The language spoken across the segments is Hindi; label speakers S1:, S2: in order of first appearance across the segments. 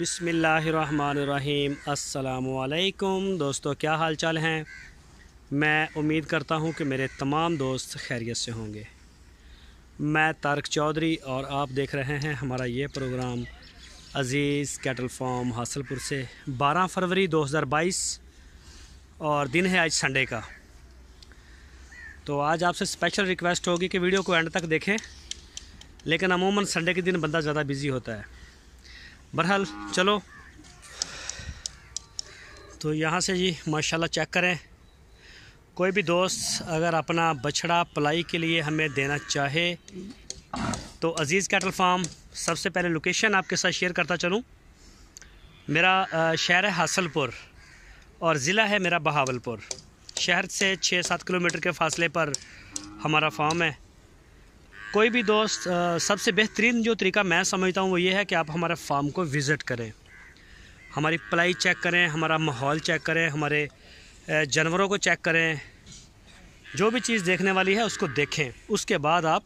S1: बसमिलकुम दोस्तों क्या हाल चाल हैं मैं उम्मीद करता हूं कि मेरे तमाम दोस्त खैरियत से होंगे मैं तारक चौधरी और आप देख रहे हैं हमारा ये programme Aziz cattle farm Hasalpur से 12 फरवरी 2022 और दिन है आज संडे का तो आज आपसे स्पेशल रिक्वेस्ट होगी कि वीडियो को एंड तक देखें लेकिन अमूमन संडे के दिन बंदा ज़्यादा बिज़ी होता है बहरहाल चलो तो यहाँ से जी माशाल्लाह चेक करें कोई भी दोस्त अगर अपना बछड़ा पलाई के लिए हमें देना चाहे तो अज़ीज़ कैटल फार्म सबसे पहले लोकेशन आपके साथ शेयर करता चलूँ मेरा शहर है हासलपुर और ज़िला है मेरा बहावलपुर शहर से छः सात किलोमीटर के फासले पर हमारा फार्म है कोई भी दोस्त सबसे बेहतरीन जो तरीका मैं समझता हूँ वो ये है कि आप हमारे फार्म को विज़िट करें हमारी पलाई चेक करें हमारा माहौल चेक करें हमारे जानवरों को चेक करें जो भी चीज़ देखने वाली है उसको देखें उसके बाद आप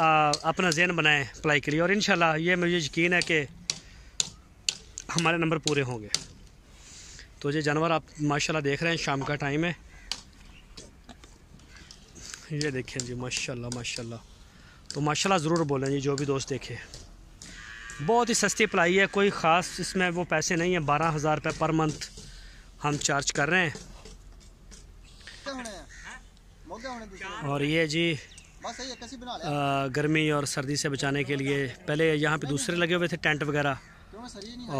S1: आ, अपना जहन बनाएं अप्लाई के लिए और इन ये मुझे यकीन है कि हमारे नंबर पूरे होंगे तो ये जानवर आप माशाल्लाह देख रहे हैं शाम का टाइम है ये देखें जी माशाल्लाह माशाल्लाह तो माशाल्लाह ज़रूर बोलें जी जो भी दोस्त देखे बहुत ही सस्ती प्लाई है कोई ख़ास इसमें वो पैसे नहीं है बारह हज़ार रुपये पर मंथ हम चार्ज कर रहे हैं और ये जी गर्मी और सर्दी से बचाने के लिए पहले यहाँ पे दूसरे लगे हुए थे टेंट वगैरह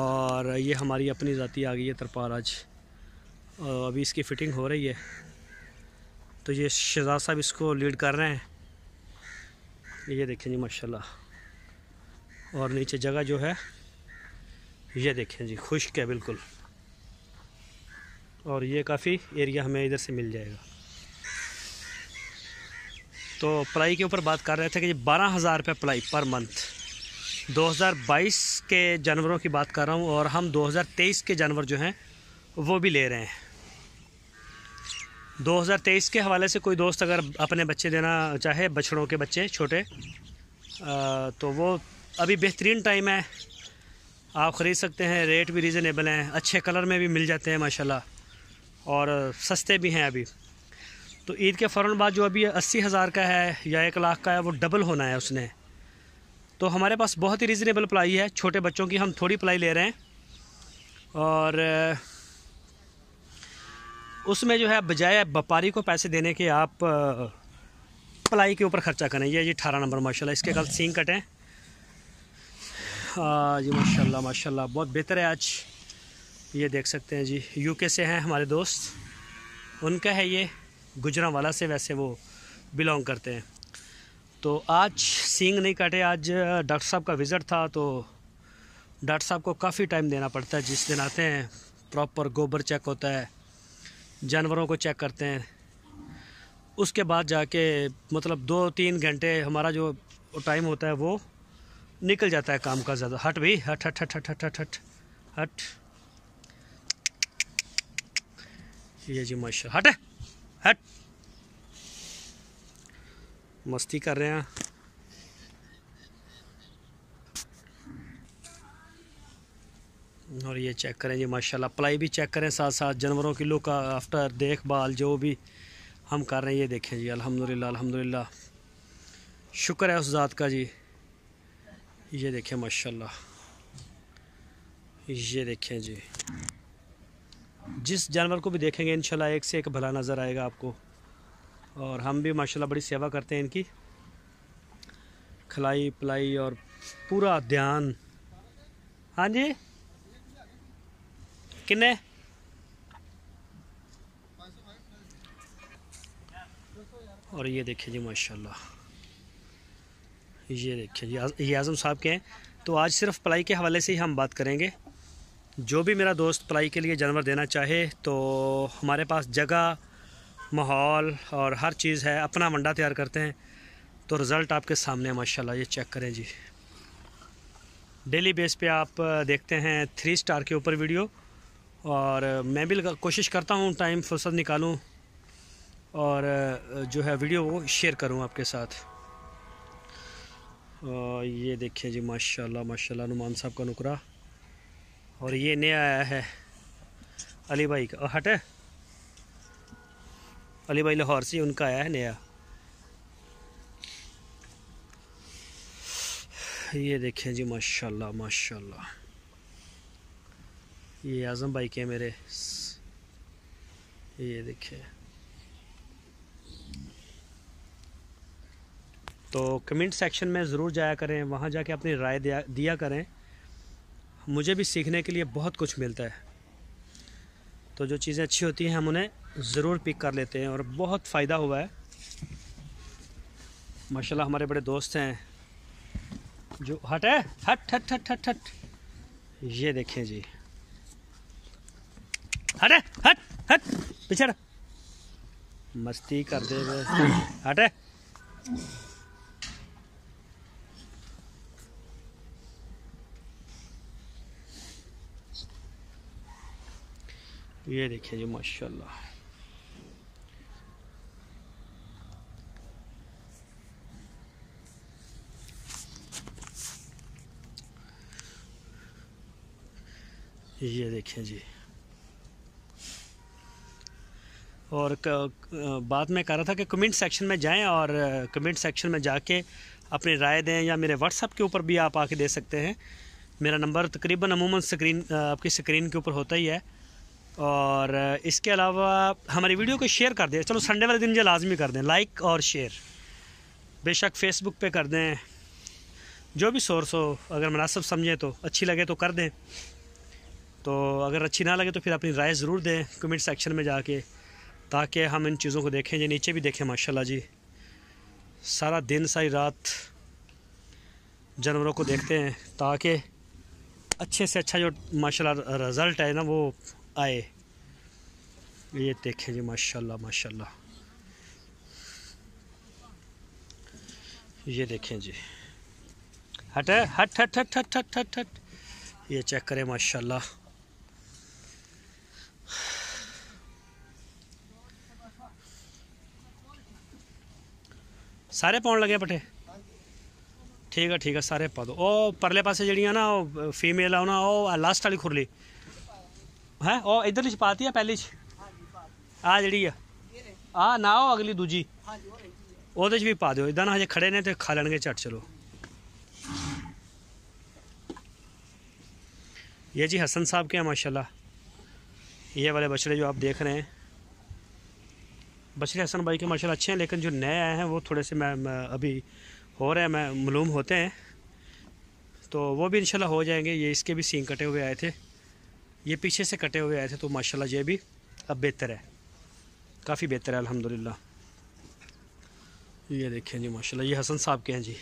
S1: और ये हमारी अपनी ज़ाती आ गई है तरपाल आज अभी इसकी फ़िटिंग हो रही है तो ये शहजाद साहब इसको लीड कर रहे हैं ये देखें जी माशाल्लाह और नीचे जगह जो है ये देखें जी खुश्क है बिल्कुल और ये काफ़ी एरिया हमें इधर से मिल जाएगा तो प्लाई के ऊपर बात कर रहे थे कि बारह हज़ार रुपये प्लाई पर मंथ 2022 के जानवरों की बात कर रहा हूँ और हम 2023 के जानवर जो हैं वो भी ले रहे हैं 2023 के हवाले से कोई दोस्त अगर अपने बच्चे देना चाहे बछड़ों के बच्चे छोटे तो वो अभी बेहतरीन टाइम है आप ख़रीद सकते हैं रेट भी रीज़नेबल हैं अच्छे कलर में भी मिल जाते हैं माशाल्लाह और सस्ते भी हैं अभी तो ईद के फ़ौर बाद जो अभी अस्सी हज़ार का है या एक लाख का है वो डबल होना है उसने तो हमारे पास बहुत ही रीज़नेबल प्लाई है छोटे बच्चों की हम थोड़ी प्लाई ले रहे हैं और उसमें जो है बजाय व्यापारी को पैसे देने के आप प्लाई के ऊपर ख़र्चा करें ये जी अठारह नंबर माशा इसके कल सींग कटें जी माशा माशा बहुत बेहतर है आज ये देख सकते हैं जी यूके से हैं हमारे दोस्त उनका है ये गुजरा वाला से वैसे वो बिलोंग करते हैं तो आज सींग नहीं काटे आज डॉक्टर साहब का विज़िट था तो डॉक्टर साहब को काफ़ी टाइम देना पड़ता है जिस दिन आते हैं प्रॉपर गोबर चेक होता है जानवरों को चेक करते हैं उसके बाद जाके मतलब दो तीन घंटे हमारा जो टाइम होता है वो निकल जाता है काम का ज़्यादा हट भी हट हट हट हट हट हट हट हट ये जी माशा हट हट मस्ती कर रहे हैं और ये चेक करें जी माशाल्लाह प्लाई भी चेक करें साथ साथ जानवरों की लुक आफ्टर देखभाल जो भी हम कर रहे हैं ये देखें जी अल्हम्दुलिल्लाह अल्हम्दुलिल्लाह शुक्र है उस ज़ात का जी ये देखें माशाल्लाह ये देखें जी जिस जानवर को भी देखेंगे इंशाल्लाह एक से एक भला नज़र आएगा आपको और हम भी माशाल्लाह बड़ी सेवा करते हैं इनकी खिलाई पिलाई और पूरा ध्यान हाँ जी किन्ने और ये देखिए जी माशाल्लाह ये देखिए जी ये आज़म साहब के हैं तो आज सिर्फ पलाई के हवाले से ही हम बात करेंगे जो भी मेरा दोस्त पलाई के लिए जानवर देना चाहे तो हमारे पास जगह माहौल और हर चीज़ है अपना मंडा तैयार करते हैं तो रिज़ल्ट आपके सामने है माशाल्लाह ये चेक करें जी डेली बेस पे आप देखते हैं थ्री स्टार के ऊपर वीडियो और मैं भी कोशिश करता हूँ टाइम फुर्सत निकालूँ और जो है वीडियो वो शेयर करूँ आपके साथ ये देखिए जी माशाल्लाह माशाल्लाह नुमान साहब का नुकरा और ये नया आया है अली भाई का हट है अली भाई लाहौर से उनका आया है नया ये देखें जी माशाल्लाह माशाल्लाह ये आज़म बाइक है मेरे ये देखिए तो कमेंट सेक्शन में ज़रूर जाया करें वहाँ जाके अपनी राय दिया दिया करें मुझे भी सीखने के लिए बहुत कुछ मिलता है तो जो चीज़ें अच्छी होती हैं हम उन्हें ज़रूर पिक कर लेते हैं और बहुत फ़ायदा हुआ है माशाल्लाह हमारे बड़े दोस्त हैं जो हट है हट हट हट हट हट ये देखें जी हट हट हट पीछे मस्ती कर दे हट ये देखिए जी माशाल्लाह ये देखिए जी और बाद में कह रहा था कि कमेंट सेक्शन में जाएं और कमेंट सेक्शन में जाके अपनी राय दें या मेरे व्हाट्सअप के ऊपर भी आप आके दे सकते हैं मेरा नंबर तकरीबन अमूमन स्क्रीन आपकी स्क्रीन के ऊपर होता ही है और इसके अलावा हमारी वीडियो को शेयर कर दें चलो संडे वाले दिन जो लाजमी कर दें लाइक और शेयर बेशक फेसबुक पे कर दें जो भी सोर्स हो अगर मुनासब समझें तो अच्छी लगे तो कर दें तो अगर अच्छी ना लगे तो फिर अपनी राय ज़रूर दें कमेंट सेक्शन में जाके ताकि हम इन चीज़ों को देखें जी नीचे भी देखें माशाल्लाह जी सारा दिन सारी रात जानवरों को देखते हैं ताकि अच्छे से अच्छा जो माशाल्लाह रिज़ल्ट है ना वो आए ये देखें जी माशाल्लाह माशाल्लाह ये देखें जी हट हट हट हट हट हट हट हट ये चेक करें माशाल्लाह सारे पा लगे पट्ठे ठीक है ठीक है सारे पा दो परले पास जड़िया ना फीमेल है ना लास्ट वाली खुरली है वह इधर पाती है पहली आ जी आ ना हो अगली दूजी ओद भी पा दो इधर ना हजे खड़े ने तो खा लेन झट चलो ये जी हसन साहब के हैं माशाल्लाह ये वाले बछड़े जो आप देख रहे हैं बशर हसन भाई के माशा अच्छे हैं लेकिन जो नए आए हैं वो थोड़े से मैं, मैं अभी हो रहे हैं मैं मलूम होते हैं तो वो भी इनशाला हो जाएंगे ये इसके भी सीन कटे हुए आए थे ये पीछे से कटे हुए आए थे तो माशाल्लाह ये भी अब बेहतर है काफ़ी बेहतर है ला ये देखें जी माशा ये हसन साहब के हैं जी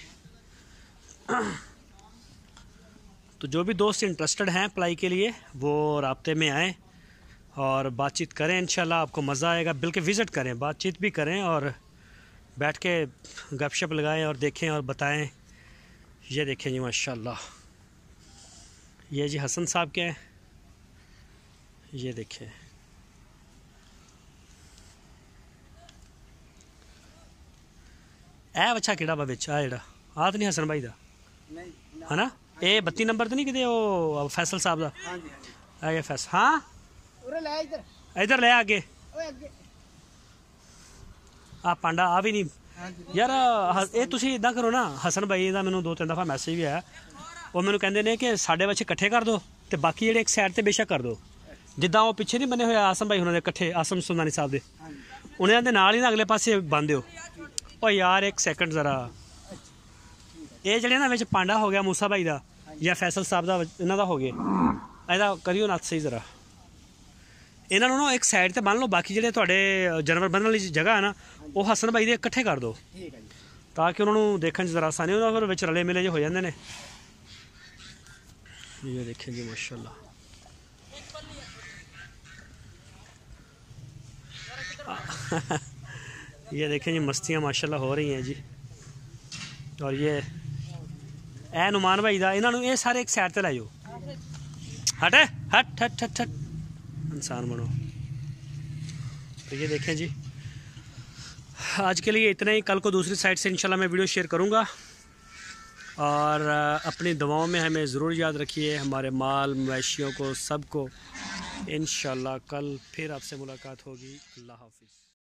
S1: तो जो भी दोस्त इंटरेस्टेड हैं अप्लाई के लिए वो रबते में आएँ और बातचीत करें इंशाल्लाह आपको मज़ा आएगा बिल्कुल विज़िट करें बातचीत भी करें और बैठ के गपशप लगाएं और देखें और बताएं ये देखें जी माशाल्लाह ये जी हसन साहब के हैं ये देखें ए अच्छा किड़ा बा बिच आड़ा आ तो नहीं हसन भाई का है ना ये बत्ती नंबर तो नहीं कि फैसल साहब का हाँ हाँ ਉਰੇ ਲੈ ਇੱਧਰ ਇੱਧਰ ਲੈ ਅੱਗੇ ਓਏ ਅੱਗੇ ਆ ਪਾਂਡਾ ਆ ਵੀ ਨਹੀਂ ਯਾਰ ਇਹ ਤੁਸੀਂ ਇਦਾਂ ਕਰੋ ਨਾ ਹਸਨ ਭਾਈ ਦਾ ਮੈਨੂੰ ਦੋ ਤਿੰਨ ਦਫਾ ਮੈਸੇਜ ਵੀ ਆਇਆ ਉਹ ਮੈਨੂੰ ਕਹਿੰਦੇ ਨੇ ਕਿ ਸਾਡੇ ਵਿੱਚ ਇਕੱਠੇ ਕਰ ਦਿਓ ਤੇ ਬਾਕੀ ਜਿਹੜੇ ਇੱਕ ਸਾਈਡ ਤੇ ਬੇਸ਼ੱਕ ਕਰ ਦਿਓ ਜਿੱਦਾਂ ਉਹ ਪਿੱਛੇ ਨਹੀਂ ਬਣੇ ਹੋਏ ਆਸਮ ਭਾਈ ਉਹਨਾਂ ਦੇ ਇਕੱਠੇ ਆਸਮ ਸੁਨਾਨੀ ਸਾਹਿਬ ਦੇ ਉਹਨਾਂ ਦੇ ਨਾਲ ਹੀ ਨਾ ਅਗਲੇ ਪਾਸੇ ਬੰਨ ਦਿਓ ਓ ਯਾਰ ਇੱਕ ਸੈਕਿੰਡ ਜ਼ਰਾ ਇਹ ਜਿਹੜੇ ਨਾ ਵਿੱਚ ਪਾਂਡਾ ਹੋ ਗਿਆ ਮੂਸਾ ਭਾਈ ਦਾ ਜਾਂ ਫੈਸਲ ਸਾਹਿਬ ਦਾ ਇਹਨਾਂ ਦਾ ਹੋ ਗਿਆ ਇਹਦਾ ਕਰਿਓ ਨਾ ਸਹੀ ਜ਼ਰਾ ਇਹਨਾਂ ਨੂੰ ਨਾ ਇੱਕ ਸਾਈਡ ਤੇ ਬੰਨ ਲਓ ਬਾਕੀ ਜਿਹੜੇ ਤੁਹਾਡੇ ਜਾਨਵਰ ਬੰਨਣ ਵਾਲੀ ਜਗ੍ਹਾ ਹੈ ਨਾ ਉਹ ਹਸਨ ਭਾਈ ਦੇ ਇਕੱਠੇ ਕਰ ਦਿਓ ਠੀਕ ਹੈ ਜੀ ਤਾਂ ਕਿ ਉਹਨਾਂ ਨੂੰ ਦੇਖਣ 'ਚ ਜ਼ਰਾ ਆਸਾਨੀ ਉਹਨਾਂ ਫਿਰ ਵਿੱਚ ਰਲੇ ਮਿਲੇ ਜੇ ਹੋ ਜਾਂਦੇ ਨੇ ਇਹ ਦੇਖਿਓ ਜੀ ਮਾਸ਼ਾਅੱਲਾ ये देखें जी ਮਸਤੀਆਂ माशाल्लाह हो रही हैं जी और ये ए नुमान भाई का इन्हों ये सारे एक सैर से लै जाओ ਹਟ हट हट हट हट इंसान बनो तो ये देखें जी आज के लिए इतना ही कल को दूसरी साइड से इंशाल्लाह मैं वीडियो शेयर करूँगा और अपनी दवाओं में हमें ज़रूर याद रखिए हमारे माल मवेशियों को सबको इन कल फिर आपसे मुलाकात होगी अल्लाह हाफिज़